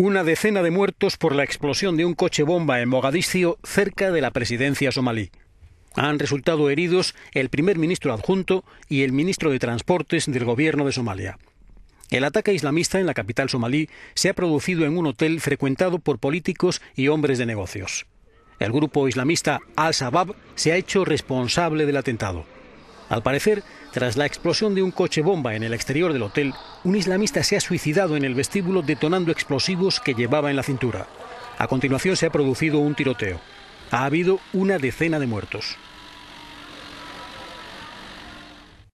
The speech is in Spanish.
Una decena de muertos por la explosión de un coche bomba en Mogadiscio, cerca de la presidencia somalí. Han resultado heridos el primer ministro adjunto y el ministro de Transportes del gobierno de Somalia. El ataque islamista en la capital somalí se ha producido en un hotel frecuentado por políticos y hombres de negocios. El grupo islamista Al-Shabaab se ha hecho responsable del atentado. Al parecer, tras la explosión de un coche bomba en el exterior del hotel, un islamista se ha suicidado en el vestíbulo detonando explosivos que llevaba en la cintura. A continuación se ha producido un tiroteo. Ha habido una decena de muertos.